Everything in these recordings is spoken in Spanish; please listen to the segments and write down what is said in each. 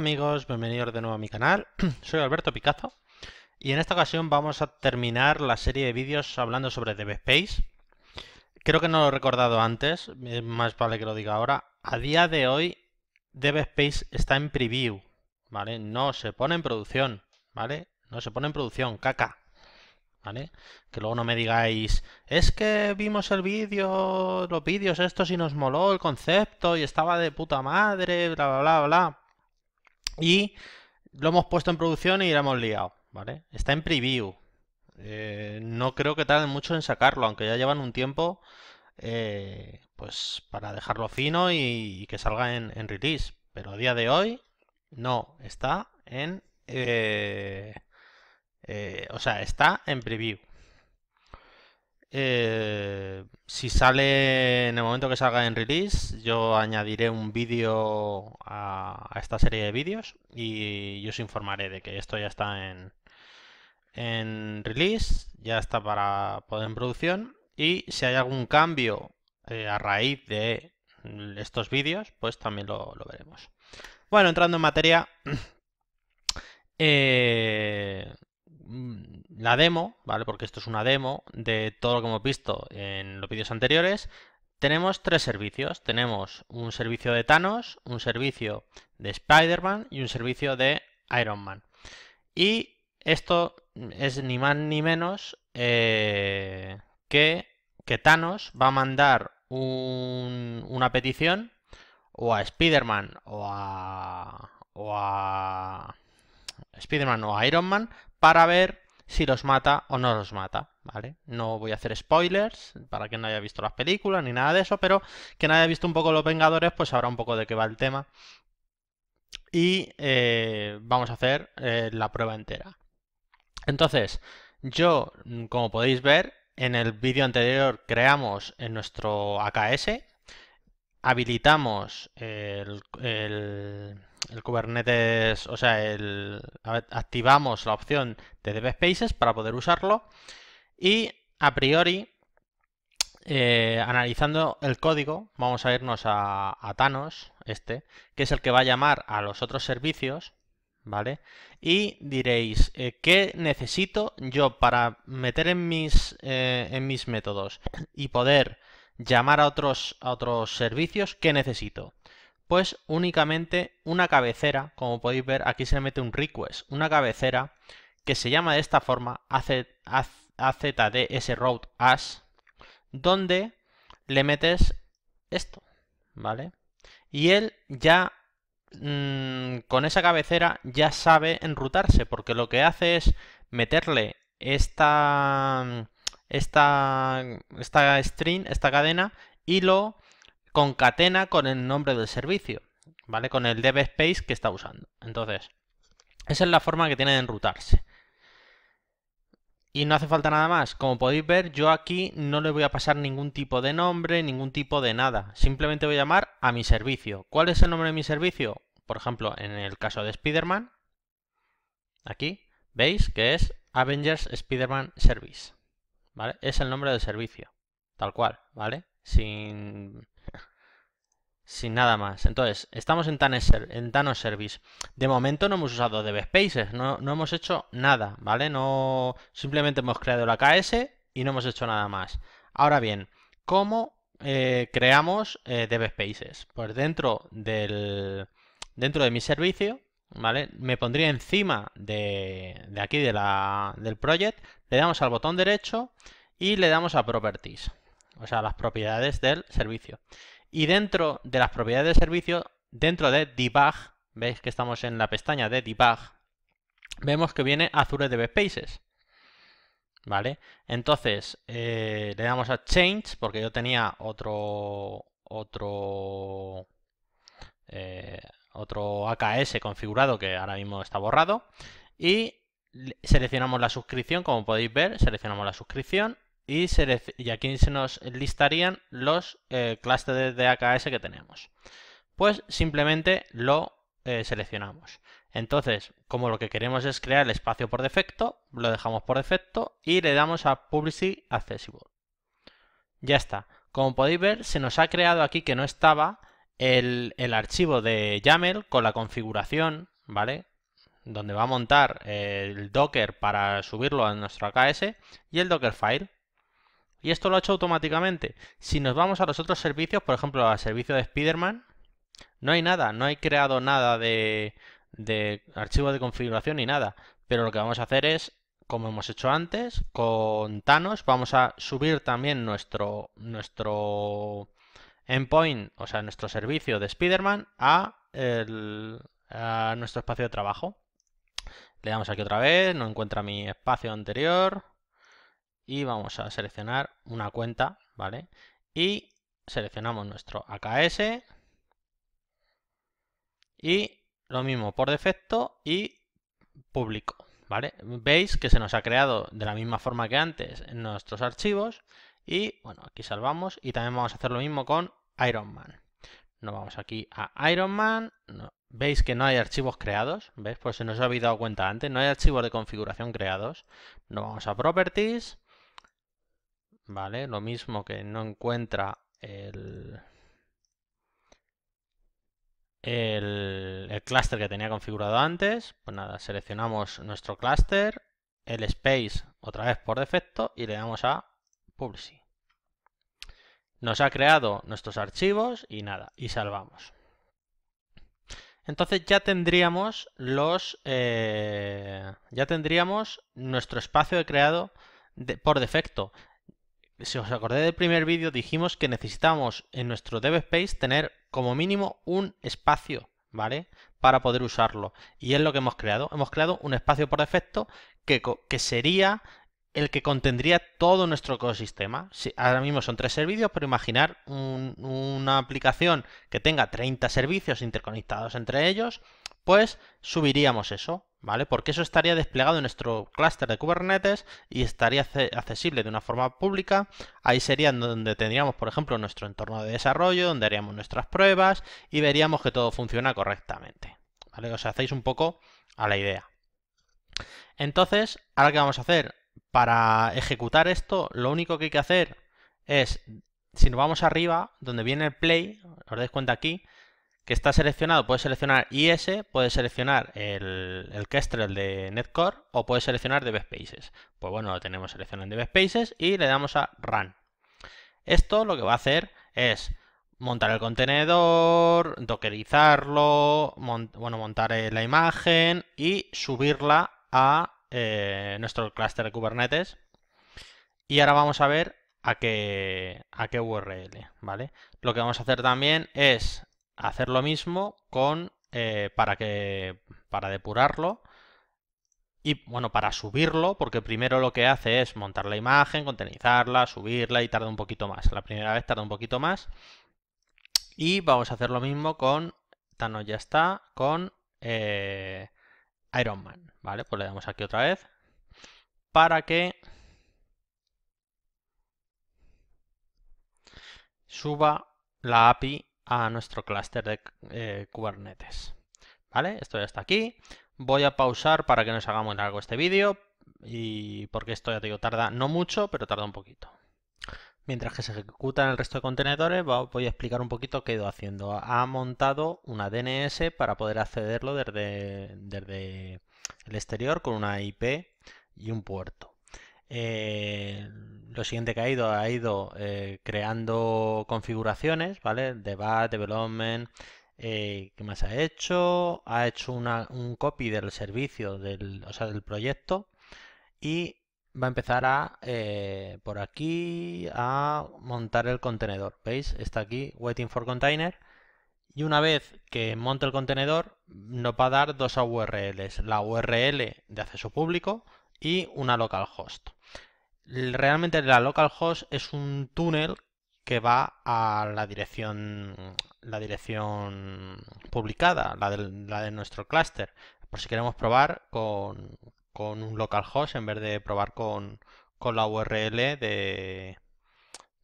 amigos, bienvenidos de nuevo a mi canal, soy Alberto Picazo y en esta ocasión vamos a terminar la serie de vídeos hablando sobre DevSpace Space. Creo que no lo he recordado antes, es más vale que lo diga ahora. A día de hoy DevSpace está en preview, ¿vale? No se pone en producción, ¿vale? No se pone en producción, caca. ¿Vale? Que luego no me digáis, es que vimos el vídeo, los vídeos estos y nos moló el concepto y estaba de puta madre, bla, bla, bla, bla. Y lo hemos puesto en producción y lo hemos liado, ¿vale? Está en preview. Eh, no creo que tarden mucho en sacarlo, aunque ya llevan un tiempo eh, pues para dejarlo fino y, que salga en, release. Pero a día de hoy no, está en... Eh, o sea, está en preview. Eh, si sale en el momento que salga en release, yo añadiré un vídeo a, esta serie de vídeos y yo os informaré de que esto ya está en, en release, ya está para poder en producción y si hay algún cambio eh, a raíz de estos vídeos, pues también lo, lo veremos. Bueno, entrando en materia, eh, la demo, ¿vale? Porque esto es una demo de todo lo que hemos visto en los vídeos anteriores. Tenemos tres servicios. Tenemos un servicio de Thanos, un servicio de Spider-Man y un servicio de Iron Man. Y esto es ni más ni menos eh, que, que Thanos va a mandar una petición o a Spider-Man o a, o a Spider-Man o a Iron Man para ver si los mata o no los mata, ¿vale? No voy a hacer spoilers para quien no haya visto las películas ni nada de eso, pero quien haya visto un poco Los Vengadores pues sabrá un poco de qué va el tema. Y eh, vamos a hacer eh, la prueba entera. Entonces, yo, como podéis ver, en el vídeo anterior creamos en nuestro AKS, habilitamos el el Kubernetes, o sea, el, activamos la opción de DB Spaces para poder usarlo y a priori, eh, analizando el código, vamos a irnos a, Thanos, este, que es el que va a llamar a los otros servicios, ¿vale? Y diréis, eh, ¿qué necesito yo para meter en mis, eh, en mis métodos y poder llamar a otros, a otros servicios? ¿Qué necesito? pues únicamente una cabecera, como podéis ver, aquí se le mete un request, una cabecera que se llama de esta forma route as, donde le metes esto, ¿vale? Y él ya mm, con esa cabecera ya sabe enrutarse, porque lo que hace es meterle esta, esta, esta string, esta cadena, y lo concatena con el nombre del servicio, ¿vale? Con el space que está usando. Entonces, esa es la forma que tiene de enrutarse. Y no hace falta nada más. Como podéis ver, yo aquí no le voy a pasar ningún tipo de nombre, ningún tipo de nada. Simplemente voy a llamar a mi servicio. ¿Cuál es el nombre de mi servicio? Por ejemplo, en el caso de Spider-Man, aquí, veis que es Avengers Spider-Man Service. ¿Vale? Es el nombre del servicio. Tal cual, ¿vale? Sin sin nada más. Entonces, estamos en Thanos, en Service. De momento no hemos usado Dev no, no hemos hecho nada, ¿vale? No, simplemente hemos creado la KS y no hemos hecho nada más. Ahora bien, ¿cómo eh, creamos eh, Spaces? Pues dentro del dentro de mi servicio, ¿vale? Me pondría encima de, de aquí del project, le damos al botón derecho y le damos a Properties, o sea, las propiedades del servicio. Y dentro de las propiedades de servicio, dentro de debug, veis que estamos en la pestaña de debug, vemos que viene Azure DB Spaces. ¿Vale? Entonces, eh, le damos a Change, porque yo tenía otro, otro, eh, otro AKS configurado que ahora mismo está borrado. Y seleccionamos la suscripción, como podéis ver, seleccionamos la suscripción y, aquí se nos listarían los eh, clústeres de AKS que tenemos. Pues simplemente lo eh, seleccionamos. Entonces, como lo que queremos es crear el espacio por defecto, lo dejamos por defecto y le damos a Publicity Accessible. Ya está. Como podéis ver, se nos ha creado aquí que no estaba el, el archivo de YAML con la configuración, ¿vale? Donde va a montar eh, el Docker para subirlo a nuestro AKS y el Dockerfile. Y esto lo ha hecho automáticamente. Si nos vamos a los otros servicios, por ejemplo, al servicio de Spiderman, no hay nada, no hay creado nada de, archivo de configuración ni nada. Pero lo que vamos a hacer es, como hemos hecho antes, con Thanos, vamos a subir también nuestro, nuestro endpoint, o sea, nuestro servicio de Spiderman a nuestro espacio de trabajo. Le damos aquí otra vez, no encuentra mi espacio anterior y vamos a seleccionar una cuenta, ¿vale? Y seleccionamos nuestro AKS y lo mismo por defecto y público, ¿vale? Veis que se nos ha creado de la misma forma que antes en nuestros archivos y bueno, aquí salvamos y también vamos a hacer lo mismo con Ironman. Nos vamos aquí a Ironman, veis que no hay archivos creados, ¿ves? Pues se nos habéis dado cuenta antes, no hay archivos de configuración creados. Nos vamos a Properties lo mismo que no encuentra el, el, clúster que tenía configurado antes, pues nada, seleccionamos nuestro clúster, el space otra vez por defecto y le damos a Publish. Nos ha creado nuestros archivos y nada, y salvamos. Entonces ya tendríamos los eh, ya tendríamos nuestro espacio de creado por defecto si os acordáis del primer vídeo, dijimos que necesitamos en nuestro DevSpace tener como mínimo un espacio, ¿vale? Para poder usarlo. Y es lo que hemos creado. Hemos creado un espacio por defecto que, sería el que contendría todo nuestro ecosistema. ahora mismo son tres servicios, pero imaginar una aplicación que tenga 30 servicios interconectados entre ellos pues subiríamos eso, ¿vale? Porque eso estaría desplegado en nuestro clúster de Kubernetes y estaría accesible de una forma pública. Ahí sería donde tendríamos, por ejemplo, nuestro entorno de desarrollo, donde haríamos nuestras pruebas y veríamos que todo funciona correctamente, ¿vale? Os hacéis un poco a la idea. Entonces, ahora que vamos a hacer? Para ejecutar esto, lo único que hay que hacer es, si nos vamos arriba, donde viene el play, os dais cuenta aquí, que está seleccionado, puede seleccionar IS, puede seleccionar el, el Kestrel de Netcore o puede seleccionar DB Spaces. Pues bueno, lo tenemos seleccionado en DB Spaces y le damos a Run. Esto lo que va a hacer es montar el contenedor, dockerizarlo, bueno, montar eh, la imagen y subirla a eh, nuestro clúster de Kubernetes. Y ahora vamos a ver a qué, a qué URL, ¿vale? Lo que vamos a hacer también es hacer lo mismo con eh, para que para depurarlo y bueno para subirlo porque primero lo que hace es montar la imagen contenizarla subirla y tarda un poquito más la primera vez tarda un poquito más y vamos a hacer lo mismo con Thanos ya está con eh, Iron Man vale pues le damos aquí otra vez para que suba la API a nuestro clúster de eh, Kubernetes. ¿Vale? Esto ya está aquí. Voy a pausar para que nos hagamos largo este vídeo, y porque esto ya te digo, tarda no mucho, pero tarda un poquito. Mientras que se ejecutan el resto de contenedores, voy a explicar un poquito qué he ido haciendo. Ha montado una DNS para poder accederlo desde, desde el exterior con una IP y un puerto. Eh, lo siguiente que ha ido, ha ido eh, creando configuraciones, ¿vale? Debug, development, eh, ¿qué más ha hecho? Ha hecho un copy del servicio, del, o sea, del proyecto y va a empezar a, por aquí, a montar el contenedor. ¿Veis? Está aquí, waiting for container. Y una vez que monte el contenedor, nos va a dar dos URLs. La URL de acceso público y una localhost realmente la localhost es un túnel que va a la dirección la dirección publicada, la de, nuestro clúster, por si queremos probar con, un localhost en vez de probar con, la URL de,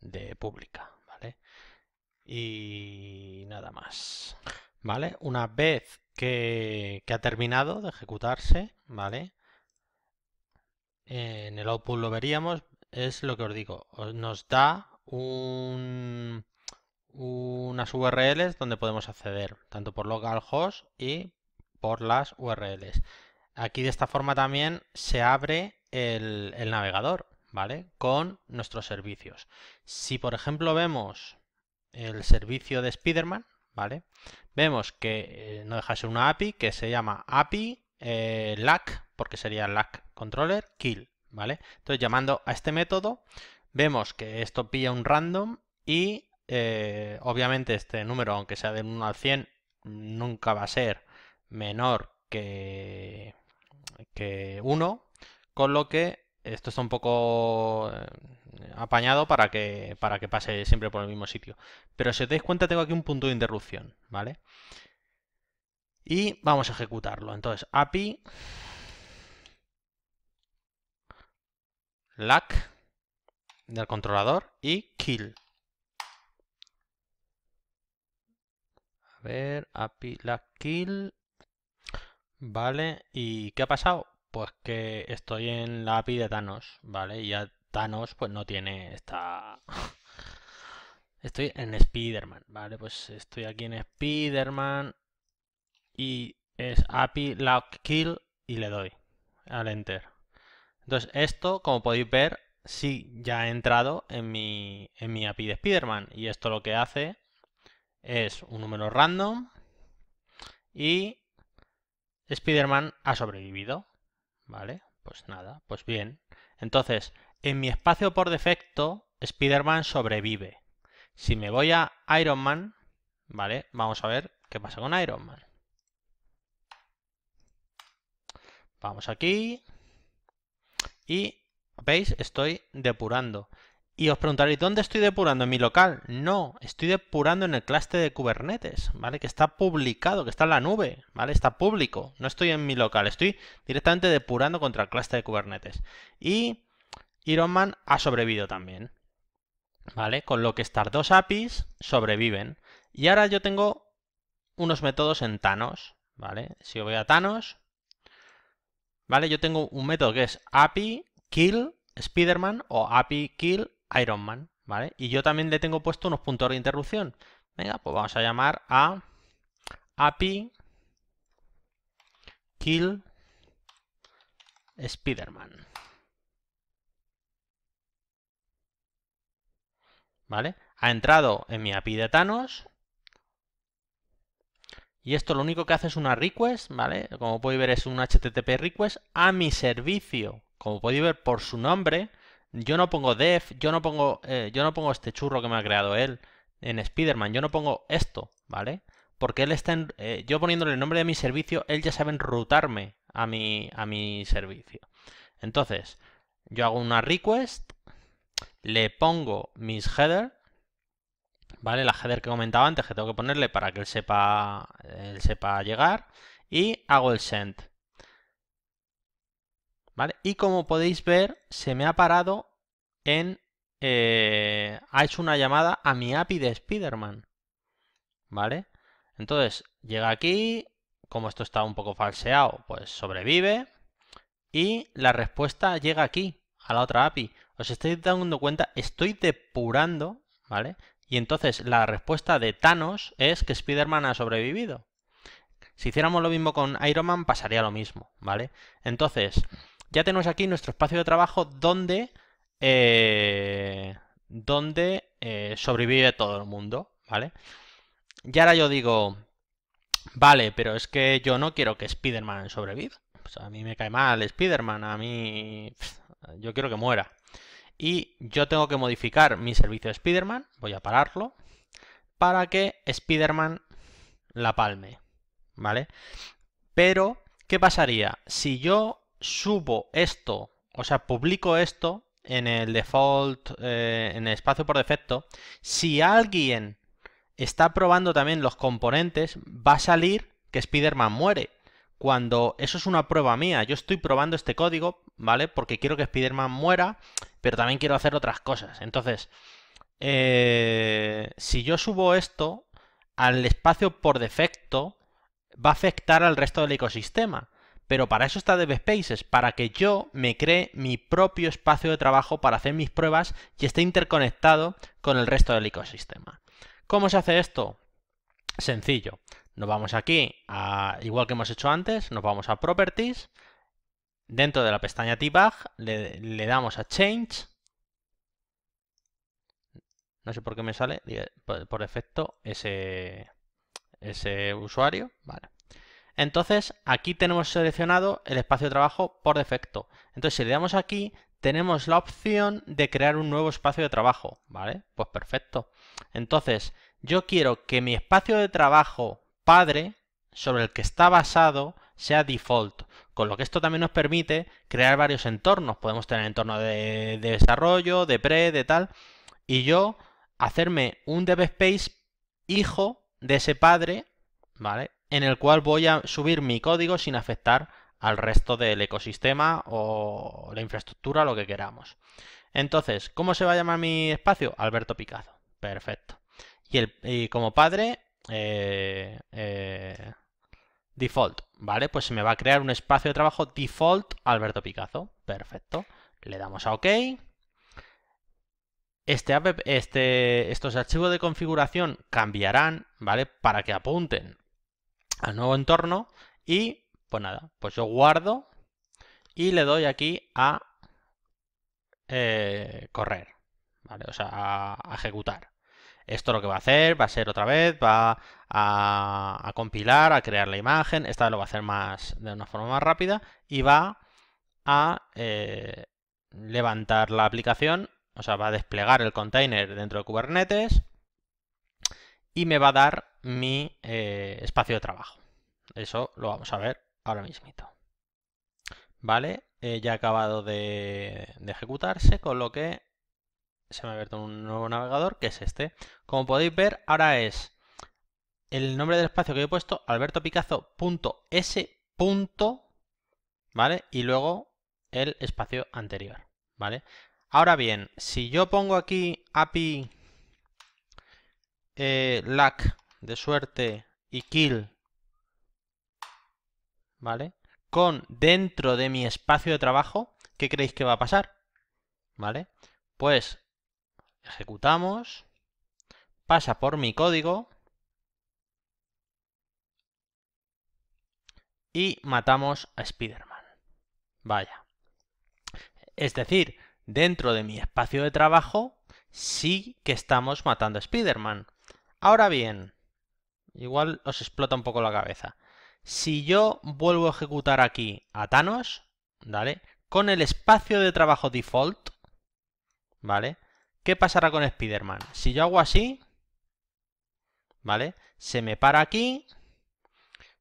de pública, ¿vale? Y nada más, ¿vale? Una vez que, que ha terminado de ejecutarse, ¿vale? en el output lo veríamos, es lo que os digo, nos da unas URLs donde podemos acceder, tanto por localhost y por las URLs. Aquí de esta forma también se abre el, navegador, ¿vale? Con nuestros servicios. Si por ejemplo vemos el servicio de Spiderman, ¿vale? Vemos que eh, no deja una API que se llama API eh, LAC, porque sería LAC controller kill, ¿vale? Entonces llamando a este método, vemos que esto pilla un random y eh, obviamente este número, aunque sea de 1 al 100, nunca va a ser menor que, que 1, con lo que esto está un poco eh, apañado para que, para que pase siempre por el mismo sitio. Pero si te dais cuenta tengo aquí un punto de interrupción, ¿vale? Y vamos a ejecutarlo. Entonces, API lack del controlador y kill. A ver, API lack kill. Vale, ¿y qué ha pasado? Pues que estoy en la API de Thanos, ¿vale? Y ya Thanos pues no tiene esta... estoy en Spider-Man, ¿vale? Pues estoy aquí en Spider-Man y es API Lock Kill y le doy al Enter. Entonces, esto, como podéis ver, sí ya ha entrado en mi, en mi API de Spiderman. Y esto lo que hace es un número random y Spiderman ha sobrevivido. ¿Vale? Pues nada, pues bien. Entonces, en mi espacio por defecto, Spiderman sobrevive. Si me voy a Iron Man, ¿vale? Vamos a ver qué pasa con Iron Man. Vamos aquí, y, ¿veis? Estoy depurando. Y os preguntaréis, ¿dónde estoy depurando? ¿En mi local? No, estoy depurando en el cluster de Kubernetes, ¿vale? Que está publicado, que está en la nube, ¿vale? Está público. No estoy en mi local, estoy directamente depurando contra el cluster de Kubernetes. Y Man ha sobrevivido también, ¿vale? Con lo que estas dos APIs sobreviven. Y ahora yo tengo unos métodos en Thanos, ¿vale? Si voy a Thanos, ¿Vale? Yo tengo un método que es API kill Spiderman o API kill Ironman, ¿vale? Y yo también le tengo puesto unos puntos de interrupción. Venga, pues vamos a llamar a API kill Spiderman. ¿Vale? Ha entrado en mi API de Thanos y esto lo único que hace es una request, ¿vale? Como podéis ver es un HTTP request a mi servicio. Como podéis ver por su nombre, yo no pongo dev, yo no pongo, eh, yo no pongo este churro que me ha creado él en Spider-Man, yo no pongo esto, ¿vale? Porque él está en, eh, yo poniéndole el nombre de mi servicio, él ya sabe enrutarme a mi, a mi servicio. Entonces, yo hago una request, le pongo mis headers. ¿vale? La header que comentaba antes que tengo que ponerle para que él sepa, él sepa llegar y hago el send. ¿Vale? Y como podéis ver, se me ha parado en... Eh, ha hecho una llamada a mi API de Spiderman. ¿Vale? Entonces, llega aquí, como esto está un poco falseado, pues sobrevive. Y la respuesta llega aquí, a la otra API. Os estáis dando cuenta, estoy depurando, ¿vale? Y entonces la respuesta de Thanos es que Spider-Man ha sobrevivido. Si hiciéramos lo mismo con Iron Man, pasaría lo mismo, ¿vale? Entonces, ya tenemos aquí nuestro espacio de trabajo donde, eh, donde eh, sobrevive todo el mundo, ¿vale? Y ahora yo digo, vale, pero es que yo no quiero que Spider-Man sobreviva. Pues a mí me cae mal Spider-Man, a mí... Yo quiero que muera y yo tengo que modificar mi servicio de Spiderman, voy a pararlo, para que Spiderman la palme, ¿vale? Pero, ¿qué pasaría? Si yo subo esto, o sea, publico esto en el default, eh, en el espacio por defecto, si alguien está probando también los componentes, va a salir que Spiderman muere cuando eso es una prueba mía. Yo estoy probando este código, ¿vale? Porque quiero que Spiderman muera, pero también quiero hacer otras cosas. Entonces, eh, si yo subo esto al espacio por defecto, va a afectar al resto del ecosistema. Pero para eso está DevSpaces, para que yo me cree mi propio espacio de trabajo para hacer mis pruebas y esté interconectado con el resto del ecosistema. ¿Cómo se hace esto? Sencillo. Nos vamos aquí, a, igual que hemos hecho antes, nos vamos a Properties. Dentro de la pestaña t le, le damos a Change. No sé por qué me sale por, defecto ese, ese usuario. Vale. Entonces, aquí tenemos seleccionado el espacio de trabajo por defecto. Entonces, si le damos aquí, tenemos la opción de crear un nuevo espacio de trabajo, ¿vale? Pues perfecto. Entonces, yo quiero que mi espacio de trabajo padre sobre el que está basado sea default. Con lo que esto también nos permite crear varios entornos. Podemos tener entorno de, desarrollo, de pre, de tal. Y yo hacerme un dev space hijo de ese padre, ¿vale? En el cual voy a subir mi código sin afectar al resto del ecosistema o la infraestructura, lo que queramos. Entonces, ¿cómo se va a llamar mi espacio? Alberto Picazo. Perfecto. Y, y como padre, eh, eh, default, ¿vale? Pues se me va a crear un espacio de trabajo default Alberto Picazo. Perfecto. Le damos a OK. Este, este, estos archivos de configuración cambiarán, ¿vale? Para que apunten al nuevo entorno y, pues nada, pues yo guardo y le doy aquí a eh, correr, ¿vale? O sea, a ejecutar. Esto lo que va a hacer va a ser otra vez, va a, compilar, a crear la imagen, esta lo va a hacer más de una forma más rápida y va a eh, levantar la aplicación, o sea, va a desplegar el container dentro de Kubernetes y me va a dar mi eh, espacio de trabajo. Eso lo vamos a ver ahora mismo Vale, eh, ya ha acabado de ejecutarse, con lo que se me ha abierto un nuevo navegador, que es este. Como podéis ver, ahora es el nombre del espacio que he puesto, albertopicazo.s. ¿Vale? Y luego el espacio anterior, ¿vale? Ahora bien, si yo pongo aquí API eh, de suerte y kill, ¿vale? Con dentro de mi espacio de trabajo, ¿qué creéis que va a pasar? ¿Vale? Pues ejecutamos, pasa por mi código y matamos a Spiderman. Vaya. Es decir, dentro de mi espacio de trabajo sí que estamos matando a Spiderman. Ahora bien, igual os explota un poco la cabeza. Si yo vuelvo a ejecutar aquí a Thanos, ¿vale? Con el espacio de trabajo default, ¿vale? ¿Qué pasará con Spider-Man? Si yo hago así, ¿vale? Se me para aquí.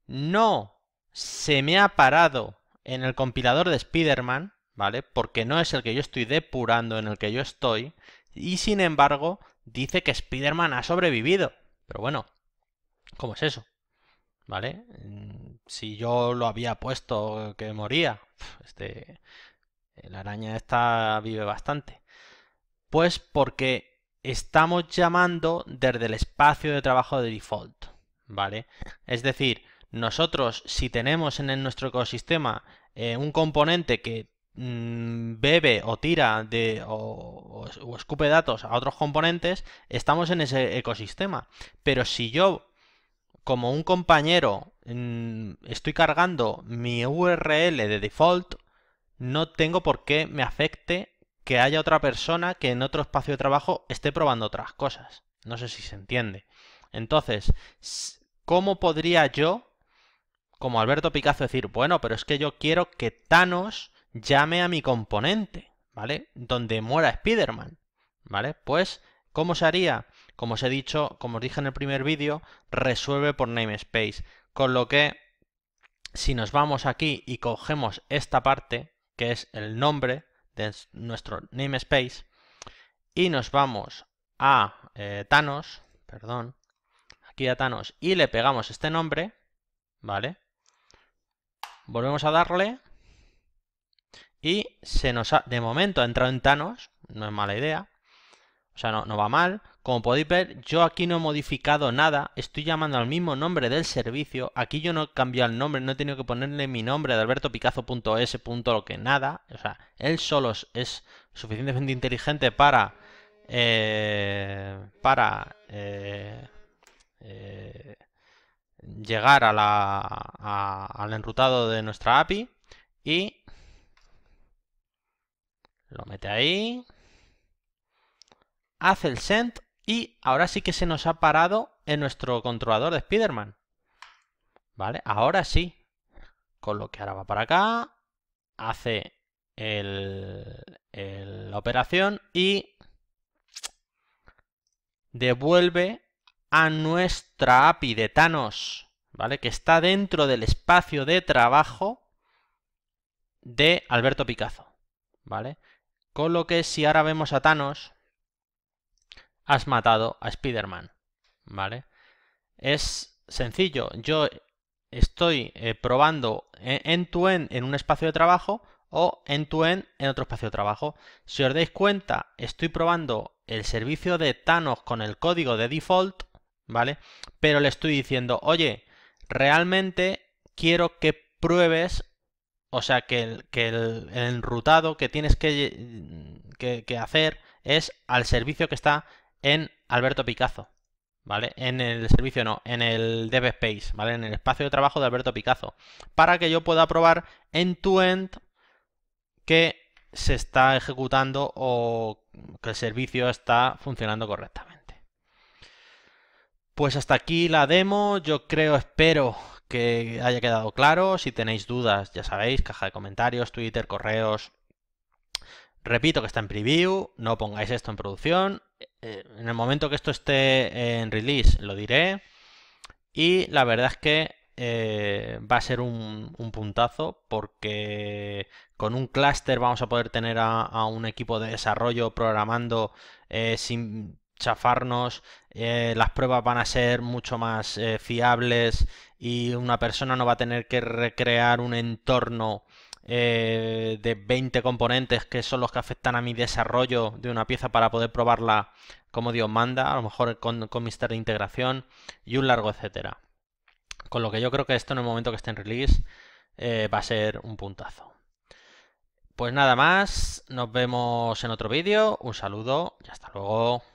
No se me ha parado en el compilador de Spider-Man, ¿vale? Porque no es el que yo estoy depurando, en el que yo estoy. Y sin embargo, dice que Spider-Man ha sobrevivido. Pero bueno, ¿cómo es eso? ¿Vale? Mm, si yo lo había puesto que moría, este, la araña esta vive bastante. Pues porque estamos llamando desde el espacio de trabajo de default, ¿vale? Es decir, nosotros si tenemos en nuestro ecosistema eh, un componente que mm, bebe o tira de, o escupe datos a otros componentes, estamos en ese ecosistema. Pero si yo como un compañero mm, estoy cargando mi URL de default, no tengo por qué me afecte que haya otra persona que en otro espacio de trabajo esté probando otras cosas. No sé si se entiende. Entonces, ¿cómo podría yo, como Alberto Picazo, decir, bueno, pero es que yo quiero que Thanos llame a mi componente, ¿vale? Donde muera Spider-Man, ¿vale? Pues, ¿cómo se haría? Como os he dicho, como os dije en el primer vídeo, resuelve por namespace. Con lo que, si nos vamos aquí y cogemos esta parte, que es el nombre, de nuestro namespace y nos vamos a eh, Thanos, perdón, aquí a Thanos y le pegamos este nombre, ¿vale? Volvemos a darle y se nos ha, de momento ha entrado en Thanos, no es mala idea, o sea, no, va mal. Como podéis ver, yo aquí no he modificado nada. Estoy llamando al mismo nombre del servicio. Aquí yo no he cambiado el nombre, no he tenido que ponerle mi nombre de albertopicazo.es. lo que nada. O sea, él solo es suficientemente inteligente para... Eh, para... Eh, eh, llegar a la, al enrutado de nuestra API y lo mete ahí hace el send y ahora sí que se nos ha parado en nuestro controlador de Spiderman. ¿Vale? Ahora sí. Con lo que ahora va para acá, hace el, la operación y devuelve a nuestra API de Thanos, ¿vale? Que está dentro del espacio de trabajo de Alberto Picazo, ¿vale? Con lo que si ahora vemos a Thanos, has matado a Spider-Man. ¿Vale? Es sencillo. Yo estoy eh, probando En tu end en un espacio de trabajo o en tu end en otro espacio de trabajo. Si os dais cuenta, estoy probando el servicio de Thanos con el código de default, ¿vale? Pero le estoy diciendo, oye, realmente quiero que pruebes, o sea, que el, enrutado que tienes que, que, que hacer es al servicio que está en Alberto Picazo, ¿vale? En el servicio no, en el dev space, ¿vale? En el espacio de trabajo de Alberto Picazo, para que yo pueda probar en tu end que se está ejecutando o que el servicio está funcionando correctamente. Pues hasta aquí la demo, yo creo, espero que haya quedado claro. Si tenéis dudas, ya sabéis, caja de comentarios, Twitter, correos. Repito que está en preview, no pongáis esto en producción, eh, en el momento que esto esté en release lo diré. Y la verdad es que eh, va a ser un, puntazo porque con un clúster vamos a poder tener a, un equipo de desarrollo programando eh, sin chafarnos, las pruebas van a ser mucho más fiables y una persona no va a tener que recrear un entorno eh, de 20 componentes que son los que afectan a mi desarrollo de una pieza para poder probarla como Dios manda, a lo mejor con, con Mister de integración y un largo etcétera. Con lo que yo creo que esto en el momento que esté en release eh, va a ser un puntazo. Pues nada más, nos vemos en otro vídeo, un saludo y hasta luego.